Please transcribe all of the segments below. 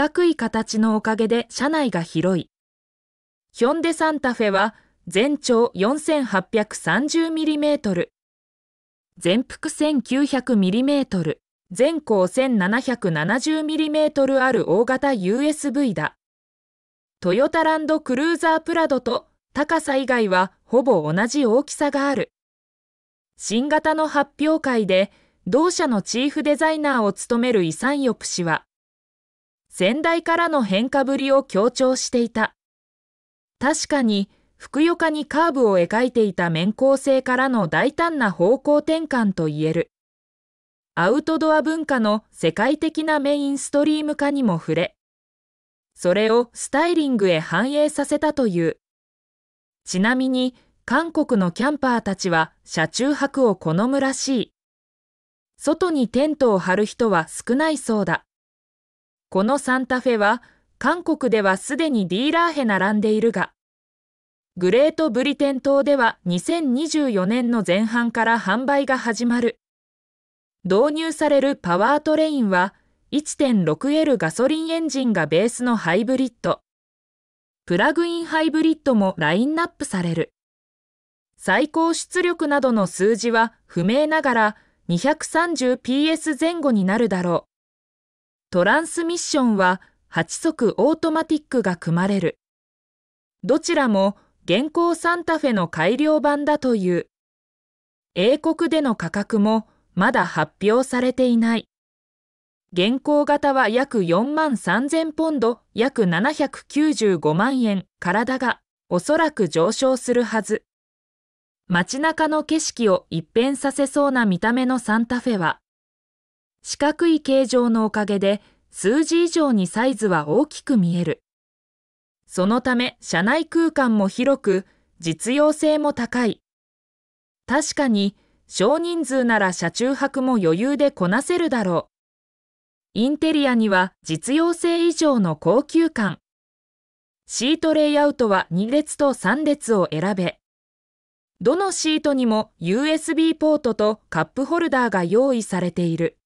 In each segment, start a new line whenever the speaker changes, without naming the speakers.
角い形のおかげで車内が広い。ヒョンデサンタフェは全長 4830mm、全幅 1900mm、全高 1770mm ある大型 USV だ。トヨタランドクルーザープラドと高さ以外はほぼ同じ大きさがある。新型の発表会で同社のチーフデザイナーを務めるイサンヨプ氏は、先代からの変化ぶりを強調していた。確かに、ふくよかにカーブを描いていた面構成からの大胆な方向転換と言える。アウトドア文化の世界的なメインストリーム化にも触れ、それをスタイリングへ反映させたという。ちなみに、韓国のキャンパーたちは車中泊を好むらしい。外にテントを張る人は少ないそうだ。このサンタフェは韓国ではすでにディーラーへ並んでいるが、グレートブリテン島では2024年の前半から販売が始まる。導入されるパワートレインは 1.6L ガソリンエンジンがベースのハイブリッド。プラグインハイブリッドもラインナップされる。最高出力などの数字は不明ながら 230PS 前後になるだろう。トランスミッションは8速オートマティックが組まれる。どちらも現行サンタフェの改良版だという。英国での価格もまだ発表されていない。現行型は約4万3000ポンド、約795万円からだが、おそらく上昇するはず。街中の景色を一変させそうな見た目のサンタフェは、四角い形状のおかげで数字以上にサイズは大きく見える。そのため車内空間も広く実用性も高い。確かに少人数なら車中泊も余裕でこなせるだろう。インテリアには実用性以上の高級感。シートレイアウトは2列と3列を選べ。どのシートにも USB ポートとカップホルダーが用意されている。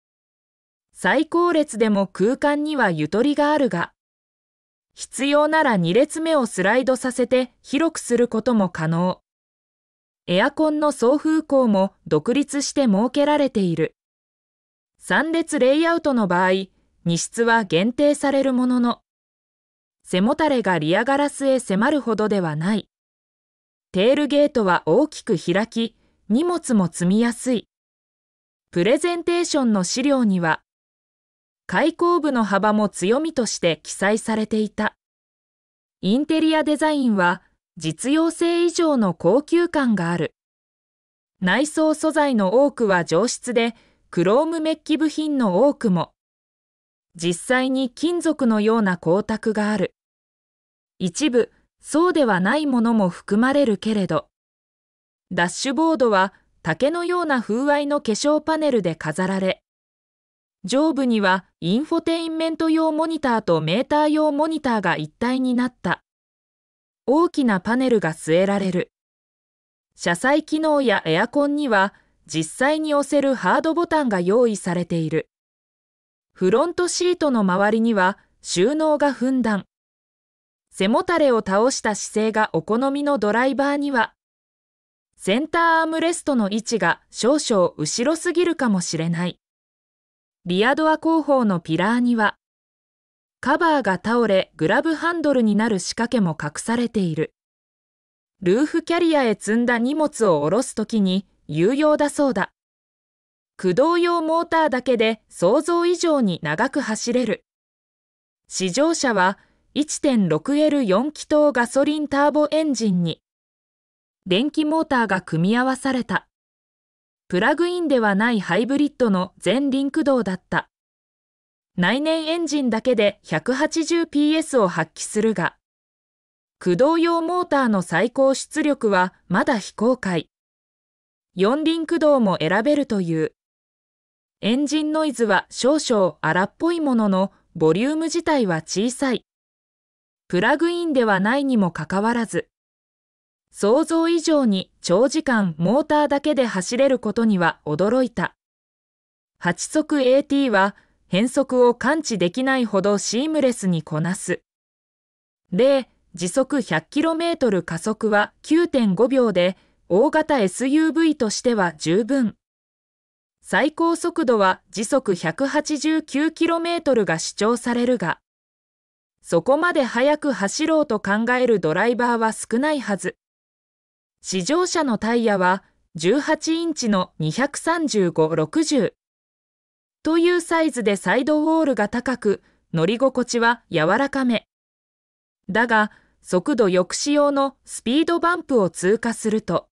最高列でも空間にはゆとりがあるが、必要なら2列目をスライドさせて広くすることも可能。エアコンの送風口も独立して設けられている。3列レイアウトの場合、2室は限定されるものの、背もたれがリアガラスへ迫るほどではない。テールゲートは大きく開き、荷物も積みやすい。プレゼンテーションの資料には、開口部の幅も強みとして記載されていた。インテリアデザインは実用性以上の高級感がある。内装素材の多くは上質で、クロームメッキ部品の多くも、実際に金属のような光沢がある。一部、そうではないものも含まれるけれど、ダッシュボードは竹のような風合いの化粧パネルで飾られ、上部にはインフォテインメント用モニターとメーター用モニターが一体になった。大きなパネルが据えられる。車載機能やエアコンには実際に押せるハードボタンが用意されている。フロントシートの周りには収納がふんだん。背もたれを倒した姿勢がお好みのドライバーには、センターアームレストの位置が少々後ろすぎるかもしれない。リアドア後方のピラーには、カバーが倒れグラブハンドルになる仕掛けも隠されている。ルーフキャリアへ積んだ荷物を下ろすときに有用だそうだ。駆動用モーターだけで想像以上に長く走れる。試乗車は 1.6L4 気筒ガソリンターボエンジンに電気モーターが組み合わされた。プラグインではないハイブリッドの全輪駆動だった。内燃エンジンだけで 180PS を発揮するが、駆動用モーターの最高出力はまだ非公開。四輪駆動も選べるという。エンジンノイズは少々荒っぽいものの、ボリューム自体は小さい。プラグインではないにもかかわらず、想像以上に長時間モーターだけで走れることには驚いた。8速 AT は変速を感知できないほどシームレスにこなす。例、時速 100km 加速は9.5秒で大型 SUV としては十分。最高速度は時速 189km が主張されるが、そこまで速く走ろうと考えるドライバーは少ないはず。試乗車のタイヤは18インチの235-60というサイズでサイドウォールが高く乗り心地は柔らかめ。だが速度抑止用のスピードバンプを通過すると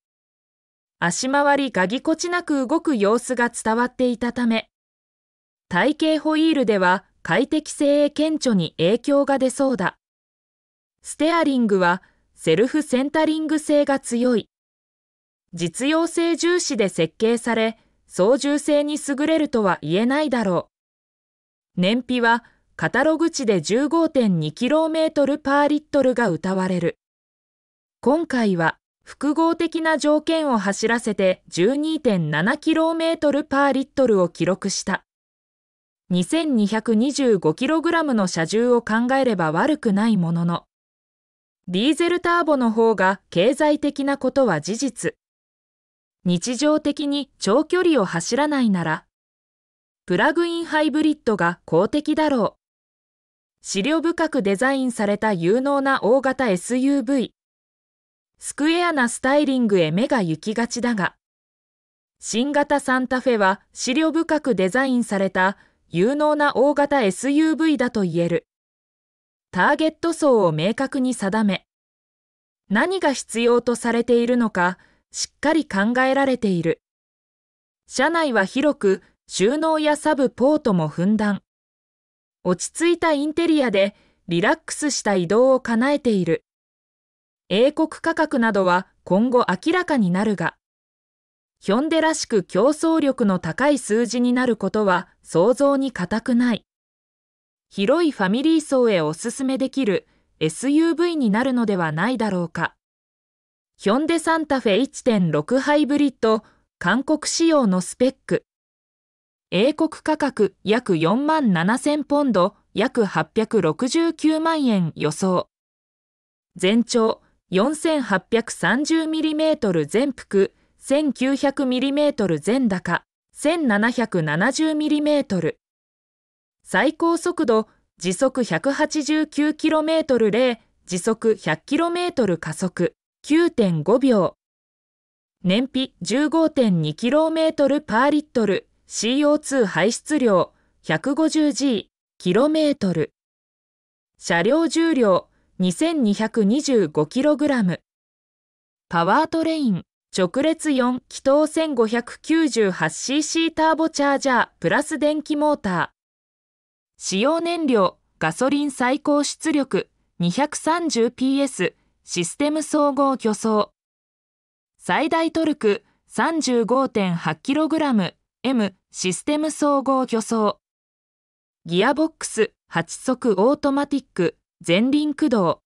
足回りがぎこちなく動く様子が伝わっていたため体型ホイールでは快適性へ顕著に影響が出そうだ。ステアリングはセルフセンタリング性が強い。実用性重視で設計され、操縦性に優れるとは言えないだろう。燃費はカタログ値で 15.2km パーリットルが歌われる。今回は複合的な条件を走らせて 12.7km パーリットルを記録した。2225kg の車重を考えれば悪くないものの、ディーゼルターボの方が経済的なことは事実。日常的に長距離を走らないなら、プラグインハイブリッドが公的だろう。資料深くデザインされた有能な大型 SUV。スクエアなスタイリングへ目が行きがちだが、新型サンタフェは資料深くデザインされた有能な大型 SUV だと言える。ターゲット層を明確に定め、何が必要とされているのか、しっかり考えられている。社内は広く、収納やサブポートもふんだん。落ち着いたインテリアでリラックスした移動を叶えている。英国価格などは今後明らかになるが、ヒョンデらしく競争力の高い数字になることは想像に難くない。広いファミリー層へおすすめできる SUV になるのではないだろうか。ヒョンデサンタフェ1.6ハイブリッド韓国仕様のスペック。英国価格約4万7000ポンド約869万円予想。全長 4830mm 全幅 1900mm 全高 1770mm 最高速度時速 189km で時速 100km 加速9.5秒燃費 15.2km パーリットル CO2 排出量 150G k m 車両重量 2225kg パワートレイン直列4気筒 1598cc ターボチャージャープラス電気モーター使用燃料ガソリン最高出力 230PS システム総合巨装最大トルク 35.8kg M システム総合巨装ギアボックス8速オートマティック前輪駆動